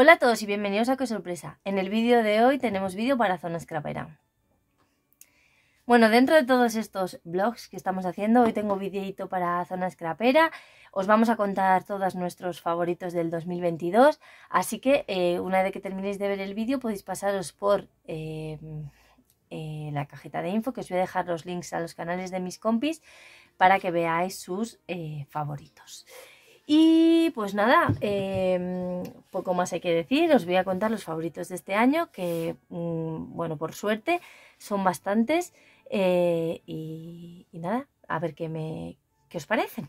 Hola a todos y bienvenidos a Qué Sorpresa. En el vídeo de hoy tenemos vídeo para Zona Scrapera. Bueno, dentro de todos estos vlogs que estamos haciendo, hoy tengo videito para Zona Scrapera. Os vamos a contar todos nuestros favoritos del 2022. Así que eh, una vez que terminéis de ver el vídeo podéis pasaros por eh, eh, la cajita de info, que os voy a dejar los links a los canales de mis compis para que veáis sus favoritos. Y pues nada, em, poco más hay que decir, os voy a contar los favoritos de este año, que mm, bueno, por suerte son bastantes. Eh, y, nada, a ver qué, me, qué os parecen.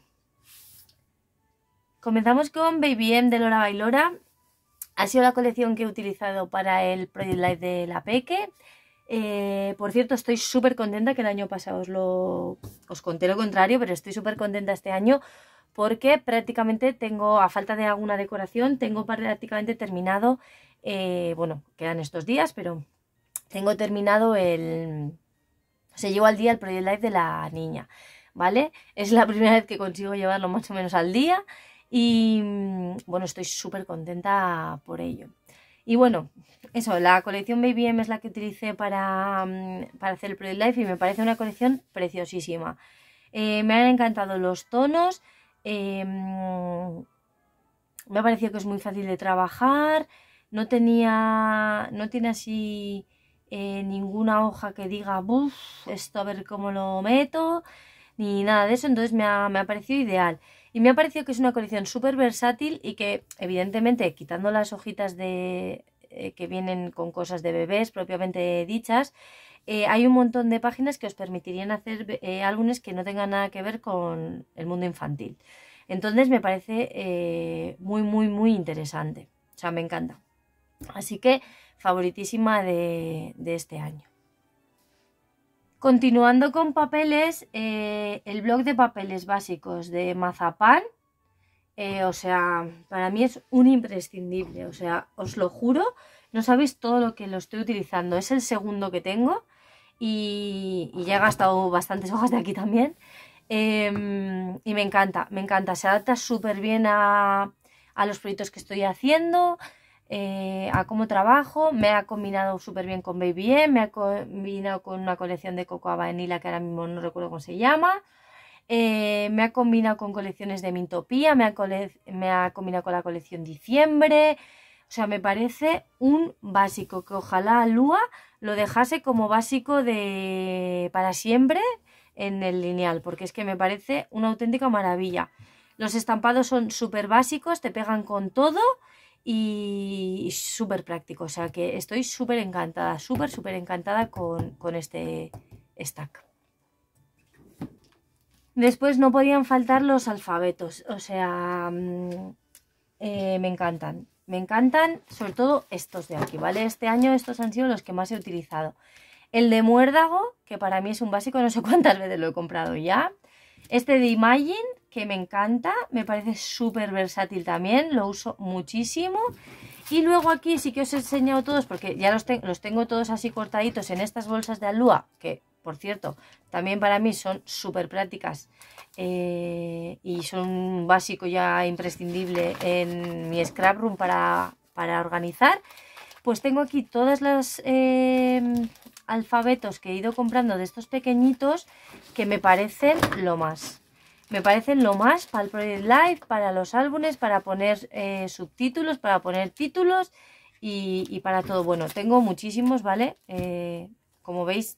Comenzamos con Baby M de Lora Bailora. Ha sido la colección que he utilizado para el Project Live de la Peque. Eh, por cierto, estoy súper contenta que el año pasado os, lo, os conté lo contrario, pero estoy súper contenta este año porque prácticamente tengo, a falta de alguna decoración, tengo prácticamente terminado, eh, bueno, quedan estos días, pero tengo terminado el... Se llevó al día el Project Life de la niña, ¿vale? Es la primera vez que consigo llevarlo más o menos al día y, mm, bueno, estoy súper contenta por ello. Y bueno, eso, la colección Baby M es la que utilicé para, mm, hacer el Project Life y me parece una colección preciosísima. Eh, me han encantado los tonos, Em, me ha parecido que es muy fácil de trabajar, no tenía, no tiene así eh, ninguna hoja que diga, esto a ver cómo lo meto, ni nada de eso, entonces me ha, me ha parecido ideal. Y me ha parecido que es una colección súper versátil y que, evidentemente, quitando las hojitas de, eh, que vienen con cosas de bebés propiamente dichas, eh, hay un montón de páginas que os permitirían hacer eh, álbumes que no tengan nada que ver con el mundo infantil. Entonces me parece eh, muy, muy, muy interesante. O sea, me encanta. Así que favoritísima de, este año. Continuando con papeles, el blog de papeles básicos de Mazapán, o sea, para mí es un imprescindible, o sea, os lo juro, no sabéis todo lo que lo estoy utilizando, es el segundo que tengo y, ya he gastado bastantes hojas de aquí también. Em, y me encanta, me encanta. Se adapta súper bien a, los proyectos que estoy haciendo, eh, a cómo trabajo. Me ha combinado súper bien con Baby M, me ha combinado con una colección de cocoa vanilla que ahora mismo no recuerdo cómo se llama. Eh, me ha combinado con colecciones de Mintopía, me ha combinado con la colección Diciembre. O sea, me parece un básico que ojalá Lua lo dejase como básico de para siempre en el lineal, porque es que me parece una auténtica maravilla. Los estampados son súper básicos, te pegan con todo y súper práctico. O sea que estoy súper encantada, súper, súper encantada con, este stack. Después no podían faltar los alfabetos, o sea, mm, eh, me encantan. Me encantan sobre todo estos de aquí, ¿vale? Este año estos han sido los que más he utilizado. El de muérdago, que para mí es un básico, no sé cuántas veces lo he comprado ya. Este de Imagine, que me encanta, me parece súper versátil también, lo uso muchísimo. Y luego aquí sí que os he enseñado todos, porque ya los, los tengo todos así cortaditos en estas bolsas de alúa, que por cierto, también para mí son súper prácticas eh, y son un básico ya imprescindible en mi scrap room para, para organizar. Pues tengo aquí todos los em, alfabetos que he ido comprando de estos pequeñitos que me parecen lo más. Me parecen lo más para el Project Live, para los álbumes, para poner eh, subtítulos, para poner títulos y, para todo. Bueno, tengo muchísimos, ¿vale? Eh, como veis,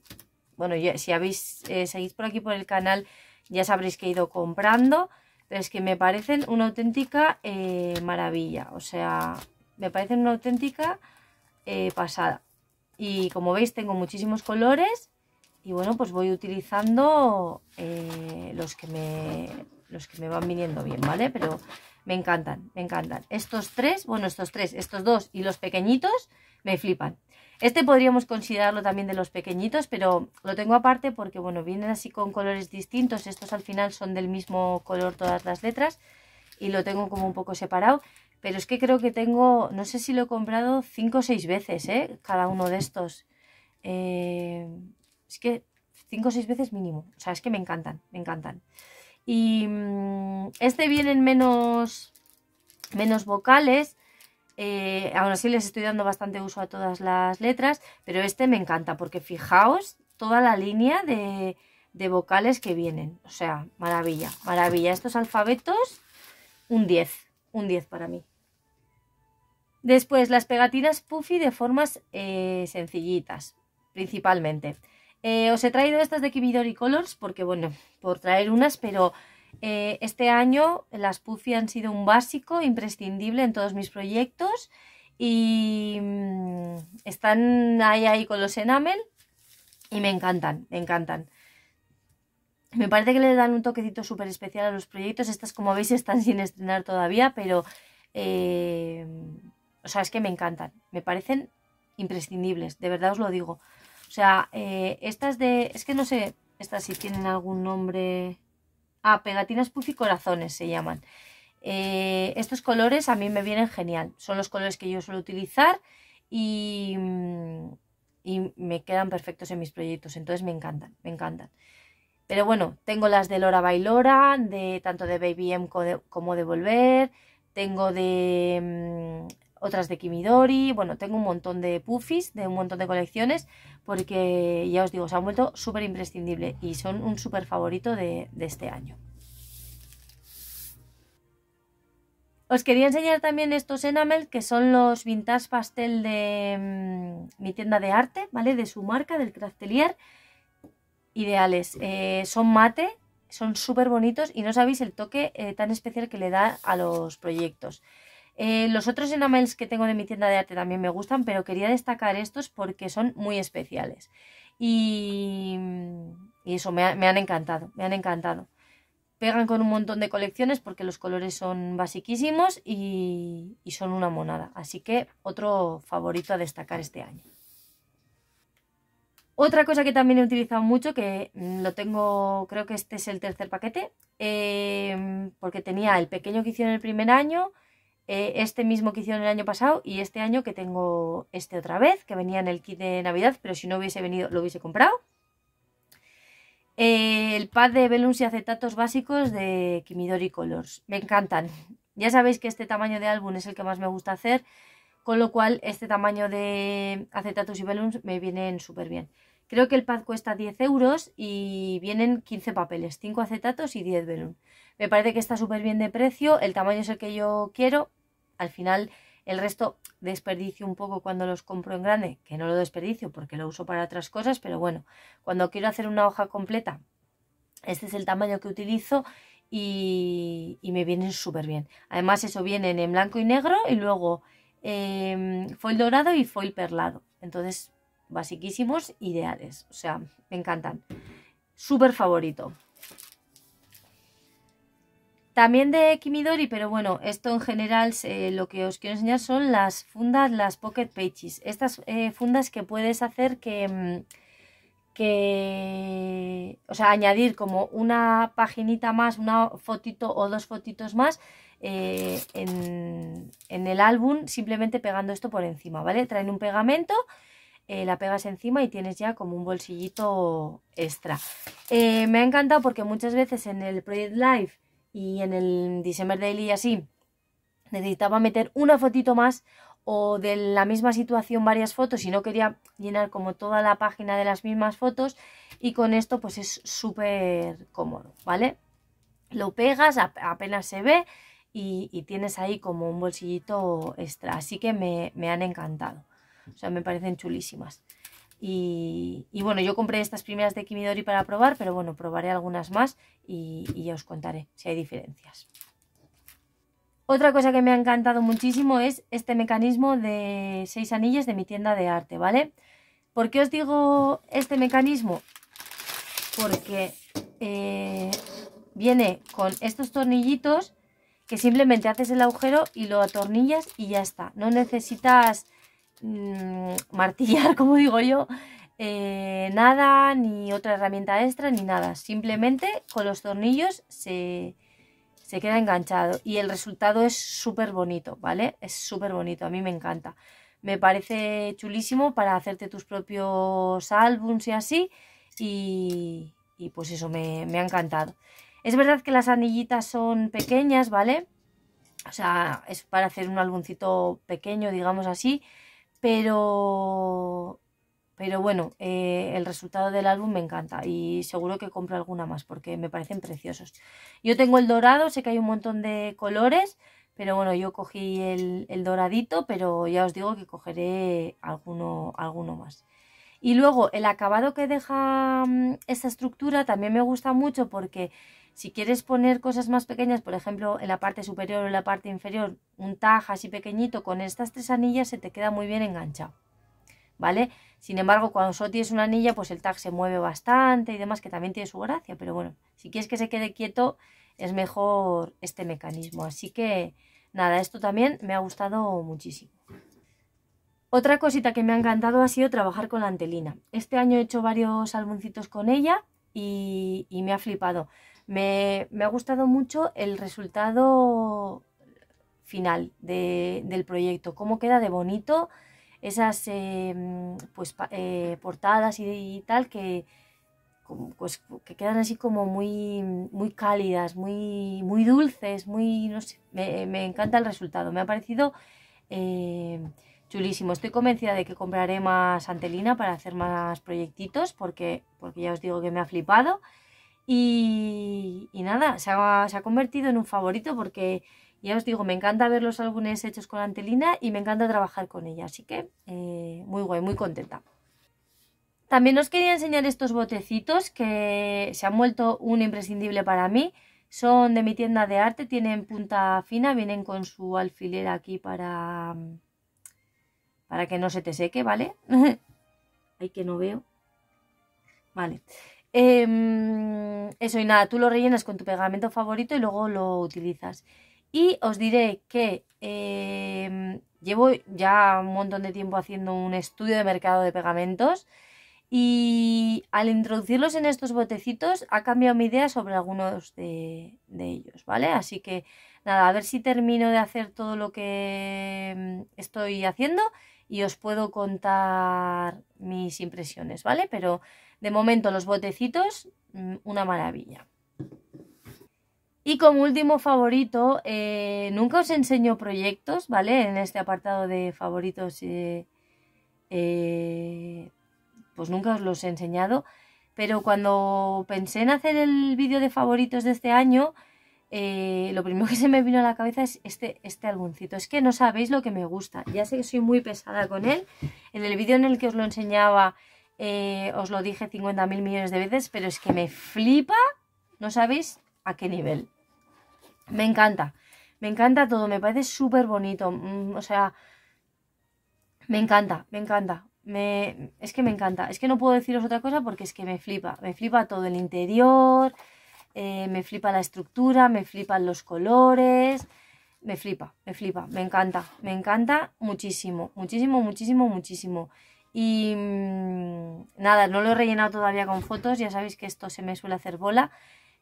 bueno, ya, si habéis eh, seguís por aquí por el canal ya sabréis que he ido comprando, pero es que me parecen una auténtica eh, maravilla, o sea, me parecen una auténtica eh, pasada. Y como veis tengo muchísimos colores y bueno, pues voy utilizando los, que me, los que me van viniendo bien, ¿vale? Pero me encantan, me encantan. Estos tres, bueno, estos tres, estos dos y los pequeñitos me flipan. Este podríamos considerarlo también de los pequeñitos, pero lo tengo aparte porque, bueno, vienen así con colores distintos. Estos al final son del mismo color todas las letras y lo tengo como un poco separado. Pero es que creo que tengo, no sé si lo he comprado 5 o 6 veces, ¿eh? Cada uno de estos. Eh, es que 5 o 6 veces mínimo. O sea, es que me encantan, me encantan. Y mm, este viene menos, menos vocales eh, aún así les estoy dando bastante uso a todas las letras, pero este me encanta porque fijaos toda la línea de, vocales que vienen. O sea, maravilla, maravilla. Estos alfabetos, un 10, un 10 para mí. Después, las pegatinas Puffy de formas eh, sencillitas, principalmente. Eh, os he traído estas de Kibidori Colors porque, bueno, por traer unas, pero eh, este año las Puffy han sido un básico imprescindible en todos mis proyectos y mm, están ahí, ahí con los enamel y me encantan, me encantan. Me parece que le dan un toquecito súper especial a los proyectos. Estas, como veis, están sin estrenar todavía, pero... Eh, o sea, es que me encantan. Me parecen imprescindibles, de verdad os lo digo. O sea, eh, estas de... Es que no sé, estas si tienen algún nombre... Ah, pegatinas puffy corazones se llaman. Eh, estos colores a mí me vienen genial. Son los colores que yo suelo utilizar y, mm, y me quedan perfectos en mis proyectos. Entonces me encantan, me encantan. Pero bueno, tengo las de Lora Bailora, de tanto de Baby M como de Volver. Tengo de mm, otras de Kimidori, bueno, tengo un montón de puffies, de un montón de colecciones, porque ya os digo, se han vuelto súper imprescindible y son un súper favorito de, este año. Os quería enseñar también estos enamel, que son los vintage pastel de mm, mi tienda de arte, ¿vale? De su marca, del Craftelier. Ideales. Eh, son mate, son súper bonitos y no sabéis el toque eh, tan especial que le da a los proyectos. Eh, los otros enamels que tengo de mi tienda de arte también me gustan, pero quería destacar estos porque son muy especiales. Y, mm, eso, me, han encantado, me han encantado. Pegan con un montón de colecciones porque los colores son basiquísimos y, son una monada. Así que otro favorito a destacar este año. Otra cosa que también he utilizado mucho, que mm, lo tengo, creo que este es el tercer paquete, eh, porque tenía el pequeño que hice en el primer año, eh, este mismo que hicieron el año pasado y este año que tengo este otra vez, que venía en el kit de Navidad, pero si no hubiese venido lo hubiese comprado. el pad de Velums y acetatos básicos de Kimidori Colors. Me encantan. Ya sabéis que este tamaño de álbum es el que más me gusta hacer, con lo cual este tamaño de acetatos y Velums me vienen súper bien. Creo que el pad cuesta 10 euros y vienen 15 papeles, 5 acetatos y 10 velum. Me parece que está súper bien de precio, el tamaño es el que yo quiero, al final el resto desperdicio un poco cuando los compro en grande, que no lo desperdicio porque lo uso para otras cosas, pero bueno, cuando quiero hacer una hoja completa, este es el tamaño que utilizo y, me vienen súper bien. Además eso vienen en blanco y negro y luego em, foil dorado y foil perlado. Entonces, basiquísimos, ideales. O sea, me encantan. Súper favorito. También de Kimidori, pero bueno, esto en general eh, lo que os quiero enseñar son las fundas, las pocket pages. Estas eh, fundas que puedes hacer que, mm, que, o sea, añadir como una paginita más, una fotito o dos fotitos más eh, en, en, el álbum simplemente pegando esto por encima, ¿vale? Traen un pegamento. la pegas encima y tienes ya como un bolsillito extra. me ha encantado porque muchas veces en el Project Life y en el December Daily y así necesitaba meter una fotito más o de la misma situación varias fotos y no quería llenar como toda la página de las mismas fotos y con esto pues es súper cómodo, ¿vale? Lo pegas, apenas se ve y, tienes ahí como un bolsillito extra, así que me, me han encantado, o sea me parecen chulísimas. Y, bueno, yo compré estas primeras de Kimidori para probar, pero bueno, probaré algunas más y, ya os contaré si hay diferencias. Otra cosa que me ha encantado muchísimo es este mecanismo de seis anillas de mi tienda de arte, ¿vale? ¿Por qué os digo este mecanismo? Porque eh, viene con estos tornillitos que simplemente haces el agujero y lo atornillas y ya está. No necesitas Mm, martillar, como digo yo, eh, nada, ni otra herramienta extra, ni nada. Simplemente con los tornillos se, se queda enganchado y el resultado es súper bonito, ¿vale? Es súper bonito, a mí me encanta. Me parece chulísimo para hacerte tus propios álbums y así. Y, pues eso, me, me, ha encantado. Es verdad que las anillitas son pequeñas, ¿vale? O sea, es para hacer un álbumcito pequeño, digamos así. Pero, pero bueno, eh, el resultado del álbum me encanta y seguro que compro alguna más porque me parecen preciosos. Yo tengo el dorado, sé que hay un montón de colores, pero bueno, yo cogí el, doradito, pero ya os digo que cogeré alguno, alguno más. Y luego el acabado que deja mm, esta estructura también me gusta mucho porque si quieres poner cosas más pequeñas, por ejemplo, en la parte superior o en la parte inferior, un tag así pequeñito con estas tres anillas se te queda muy bien enganchado. ¿Vale? Sin embargo, cuando solo tienes una anilla, pues el tag se mueve bastante y demás, que también tiene su gracia. Pero bueno, si quieres que se quede quieto, es mejor este mecanismo. Así que nada, esto también me ha gustado muchísimo. Otra cosita que me ha encantado ha sido trabajar con la antelina. Este año he hecho varios albumcitos con ella y me ha flipado. Me, ha gustado mucho el resultado final del proyecto, cómo queda de bonito esas em, pues, eh, portadas y, tal que, pues, que quedan así como muy, muy cálidas, muy, dulces, muy, no sé, me, encanta el resultado, me ha parecido eh, chulísimo. Estoy convencida de que compraré más antelina para hacer más proyectitos porque, porque ya os digo que me ha flipado. Y, nada, se ha, convertido en un favorito porque, ya os digo, me encanta ver los álbumes hechos con Antelina y me encanta trabajar con ella. Así que eh, muy guay, muy contenta. También os quería enseñar estos botecitos que se han vuelto un imprescindible para mí. Son de mi tienda de arte, tienen punta fina, vienen con su alfiler aquí para, para que no se te seque, ¿vale? ahí que no veo. Vale. Em, eso y nada, tú lo rellenas con tu pegamento favorito y luego lo utilizas. Y os diré que em, llevo ya un montón de tiempo haciendo un estudio de mercado de pegamentos y al introducirlos en estos botecitos ha cambiado mi idea sobre algunos de, de ellos, ¿vale? Así que nada, a ver si termino de hacer todo lo que em, estoy haciendo y os puedo contar mis impresiones, ¿vale? Pero de momento los botecitos, mm, una maravilla. Y como último favorito, eh, nunca os enseño proyectos, ¿vale? En este apartado de favoritos, eh, eh, pues nunca os los he enseñado. Pero cuando pensé en hacer el vídeo de favoritos de este año, lo primero que se me vino a la cabeza es este, este Es que no sabéis lo que me gusta. Ya sé que soy muy pesada con él. En el vídeo en el que os lo enseñaba eh, os lo dije 50.000 millones de veces, pero es que me flipa, no sabéis a qué nivel. Me encanta, me encanta todo, me parece súper bonito, mm, o sea, me encanta, me encanta. es que me encanta, es que no puedo deciros otra cosa porque es que me flipa, me flipa todo el interior, eh, me flipa la estructura, me flipan los colores, me flipa, me flipa, me encanta, me encanta muchísimo, muchísimo, muchísimo, muchísimo. Y mm, nada, no lo he rellenado todavía con fotos, ya sabéis que esto se me suele hacer bola,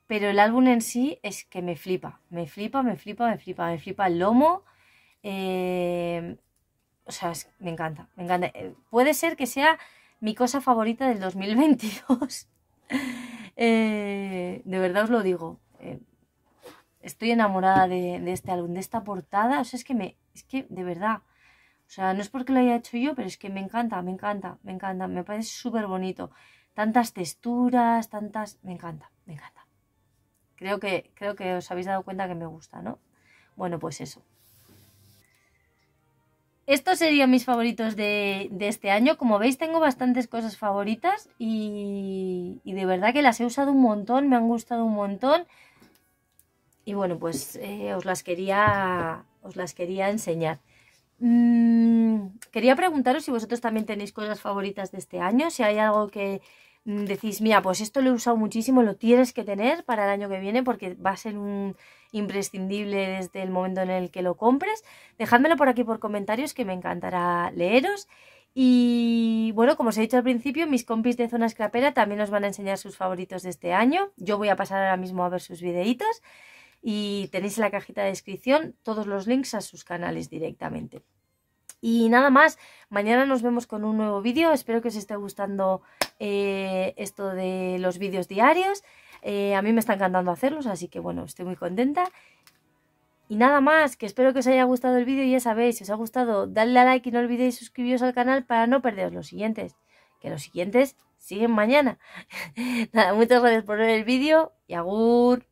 pero el álbum en sí es que me flipa, me flipa, me flipa, me flipa, me flipa el lomo. Eh, o sea, me encanta, me encanta. Eh, puede ser que sea mi cosa favorita del 2022. Eh, de verdad os lo digo. estoy enamorada de, de, este álbum, de esta portada. O sea, es que me, es que de verdad o sea, no es porque lo haya hecho yo, pero es que me encanta, me encanta, me encanta. Me parece súper bonito. Tantas texturas, tantas... Me encanta, me encanta. Creo que, creo que os habéis dado cuenta que me gusta, ¿no? Bueno, pues eso. Estos serían mis favoritos de, este año. Como veis, tengo bastantes cosas favoritas y, de verdad que las he usado un montón, me han gustado un montón. Y bueno, pues eh, os, las quería, os las quería enseñar. Mm, quería preguntaros si vosotros también tenéis cosas favoritas de este año, si hay algo que mm, decís, mira, pues esto lo he usado muchísimo, lo tienes que tener para el año que viene porque va a ser un imprescindible desde el momento en el que lo compres. Dejádmelo por aquí por comentarios que me encantará leeros. Y bueno, como os he dicho al principio, mis compis de Zona Scrapera también os van a enseñar sus favoritos de este año. Yo voy a pasar ahora mismo a ver sus videitos y tenéis en la cajita de descripción todos los links a sus canales directamente. Y nada más, mañana nos vemos con un nuevo vídeo, espero que os esté gustando eh, esto de los vídeos diarios, eh, a mí me está encantando hacerlos, así que bueno, estoy muy contenta. Y nada más, que espero que os haya gustado el vídeo y ya sabéis, si os ha gustado, dadle a like y no olvidéis suscribiros al canal para no perderos los siguientes, que los siguientes siguen mañana. nada, muchas gracias por ver el vídeo y agur.